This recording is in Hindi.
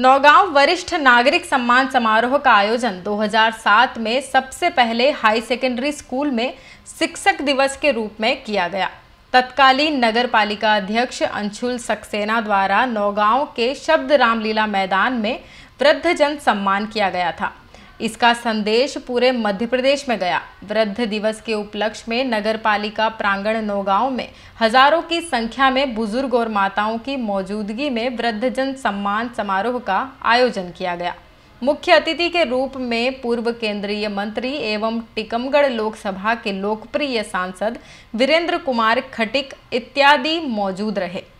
नौगांव वरिष्ठ नागरिक सम्मान समारोह का आयोजन 2007 में सबसे पहले हाई सेकेंडरी स्कूल में शिक्षक दिवस के रूप में किया गया तत्कालीन नगर पालिका अध्यक्ष अंशुल सक्सेना द्वारा नौगांव के शब्द रामलीला मैदान में वृद्धजन सम्मान किया गया था इसका संदेश पूरे मध्य प्रदेश में गया वृद्ध दिवस के उपलक्ष्य में नगर पालिका प्रांगण नौगांव में हजारों की संख्या में बुजुर्ग और माताओं की मौजूदगी में वृद्धजन सम्मान समारोह का आयोजन किया गया मुख्य अतिथि के रूप में पूर्व केंद्रीय मंत्री एवं टिकमगढ़ लोकसभा के लोकप्रिय सांसद वीरेंद्र कुमार खटिक इत्यादि मौजूद रहे